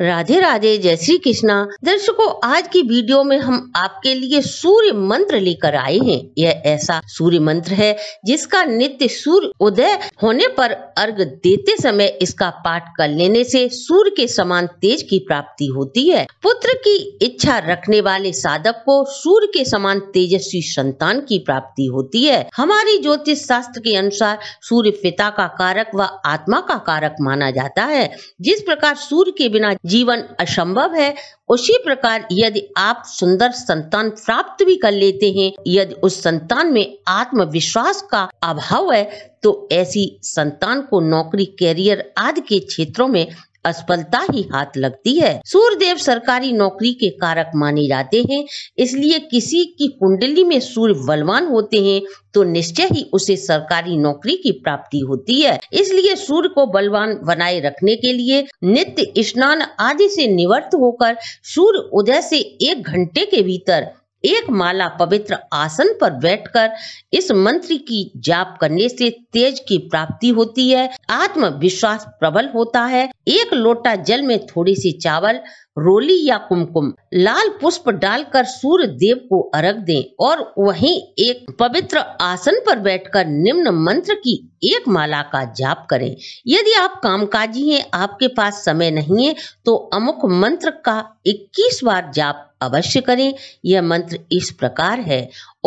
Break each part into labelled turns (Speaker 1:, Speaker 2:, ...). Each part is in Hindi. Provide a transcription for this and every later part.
Speaker 1: राधे राधे जय श्री कृष्णा दर्शकों आज की वीडियो में हम आपके लिए सूर्य मंत्र लेकर आए हैं यह ऐसा सूर्य मंत्र है जिसका नित्य सूर्य उदय होने पर अर्घ देते समय इसका पाठ कर लेने से सूर्य के समान तेज की प्राप्ति होती है पुत्र की इच्छा रखने वाले साधक को सूर्य के समान तेजस्वी संतान की प्राप्ति होती है हमारी ज्योतिष शास्त्र के अनुसार सूर्य पिता का कारक व आत्मा का कारक माना जाता है जिस प्रकार सूर्य के बिना जीवन असंभव है उसी प्रकार यदि आप सुंदर संतान प्राप्त भी कर लेते हैं यदि उस संतान में आत्मविश्वास का अभाव है तो ऐसी संतान को नौकरी कैरियर आदि के क्षेत्रों में असफलता ही हाथ लगती है सूर्यदेव सरकारी नौकरी के कारक माने जाते हैं इसलिए किसी की कुंडली में सूर्य बलवान होते हैं तो निश्चय ही उसे सरकारी नौकरी की प्राप्ति होती है इसलिए सूर्य को बलवान बनाए रखने के लिए नित्य स्नान आदि से निवृत्त होकर सूर्य उदय से एक घंटे के भीतर एक माला पवित्र आसन पर बैठकर इस मंत्र की जाप करने से तेज की प्राप्ति होती है आत्मविश्वास प्रबल होता है एक लोटा जल में थोड़ी सी चावल रोली या कुमकुम लाल पुष्प डालकर सूर्य देव को अर्घ दें और वहीं एक पवित्र आसन पर बैठकर निम्न मंत्र की एक माला का जाप करें यदि आप कामकाजी हैं आपके पास समय नहीं है तो अमुक मंत्र का 21 बार जाप अवश्य करें यह मंत्र इस प्रकार है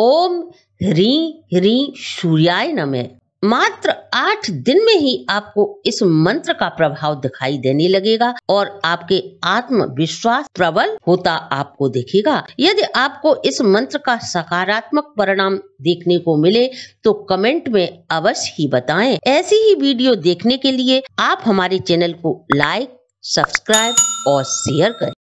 Speaker 1: ओम ह्री ह्री सूर्याय नमः मात्र आठ दिन में ही आपको इस मंत्र का प्रभाव दिखाई देने लगेगा और आपके आत्मविश्वास प्रबल होता आपको देखेगा यदि आपको इस मंत्र का सकारात्मक परिणाम देखने को मिले तो कमेंट में अवश्य ही बताएं। ऐसी ही वीडियो देखने के लिए आप हमारे चैनल को लाइक सब्सक्राइब और शेयर करें